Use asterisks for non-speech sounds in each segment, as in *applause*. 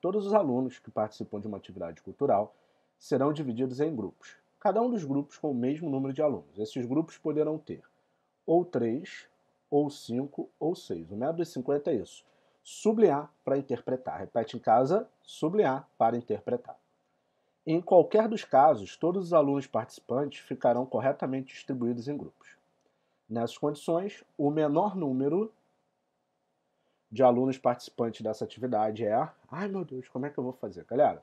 Todos os alunos que participam de uma atividade cultural serão divididos em grupos, cada um dos grupos com o mesmo número de alunos. Esses grupos poderão ter ou três, ou cinco, ou seis. O método de é 50 é isso. Sublinhar para interpretar. Repete em casa, sublinhar para interpretar. Em qualquer dos casos, todos os alunos participantes ficarão corretamente distribuídos em grupos. Nessas condições, o menor número de alunos participantes dessa atividade é: ai meu Deus, como é que eu vou fazer? Galera,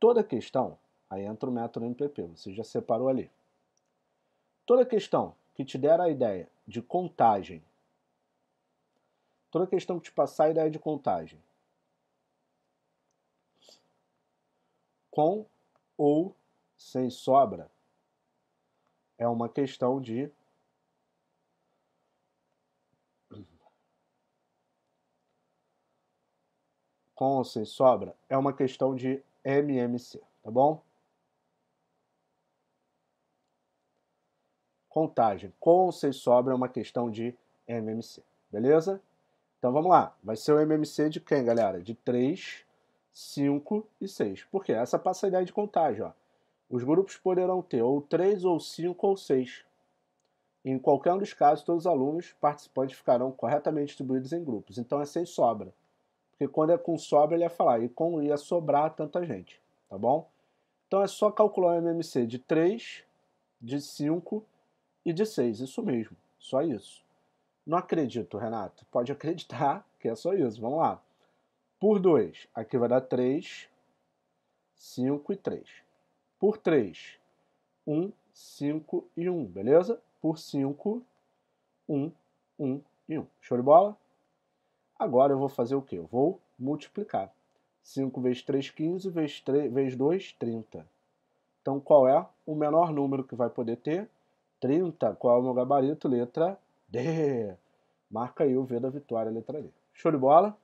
toda questão, aí entra o método MPP, você já separou ali. Toda questão que te der a ideia de contagem, toda questão que te passar a ideia de contagem, com ou sem sobra, é uma questão de com ou sem sobra é uma questão de MMC, tá bom? Contagem com ou sem sobra é uma questão de MMC, beleza? Então vamos lá, vai ser o MMC de quem, galera? De 3, 5 e 6. Por quê? Essa passa a ideia de contagem, ó. Os grupos poderão ter ou 3, ou 5, ou 6. Em qualquer um dos casos, todos os alunos participantes ficarão corretamente distribuídos em grupos. Então é sem sobra. Porque quando é com sobra, ele ia falar, e com ia sobrar tanta gente, tá bom? Então é só calcular o MMC de 3, de 5 e de 6, isso mesmo, só isso. Não acredito, Renato, pode *laughs* acreditar que é só isso, vamos lá. Por 2, aqui vai dar 3, 5 e 3. Por 3, 1, 5 e 1, beleza? Por 5, 1, 1 e 1. Show de bola? Agora eu vou fazer o quê? Eu vou multiplicar. 5 vezes 3, 15, vezes, 3, vezes 2, 30. Então, qual é o menor número que vai poder ter? 30. Qual é o meu gabarito? Letra D. Marca aí o V da vitória, letra D. Show de bola?